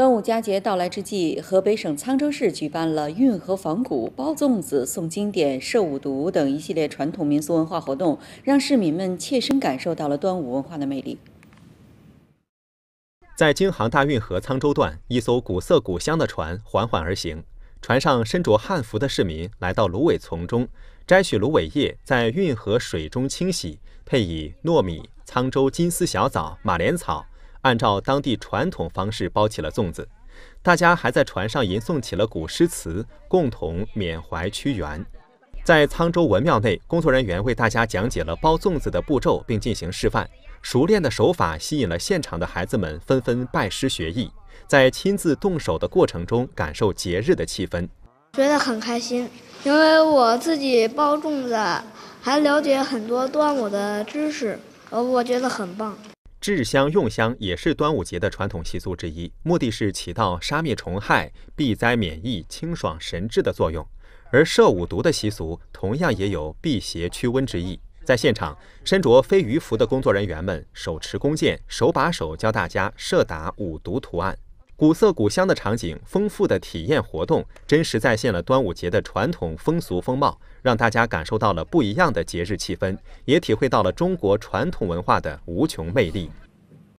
端午佳节到来之际，河北省沧州市举办了运河仿古、包粽子、诵经典、射五毒等一系列传统民俗文化活动，让市民们切身感受到了端午文化的魅力。在京杭大运河沧州段，一艘古色古香的船缓缓而行，船上身着汉服的市民来到芦苇丛中，摘取芦苇叶，在运河水中清洗，配以糯米、沧州金丝小枣、马莲草。按照当地传统方式包起了粽子，大家还在船上吟诵起了古诗词，共同缅怀屈原。在沧州文庙内，工作人员为大家讲解了包粽子的步骤，并进行示范。熟练的手法吸引了现场的孩子们纷纷拜师学艺，在亲自动手的过程中感受节日的气氛，觉得很开心。因为我自己包粽子，还了解很多端午的知识，呃，我觉得很棒。制香、用香也是端午节的传统习俗之一，目的是起到杀灭虫害、避灾免疫、清爽神志的作用。而射五毒的习俗同样也有辟邪驱瘟之意。在现场，身着飞鱼服的工作人员们手持弓箭，手把手教大家射打五毒图案。古色古香的场景，丰富的体验活动，真实再现了端午节的传统风俗风貌，让大家感受到了不一样的节日气氛，也体会到了中国传统文化的无穷魅力。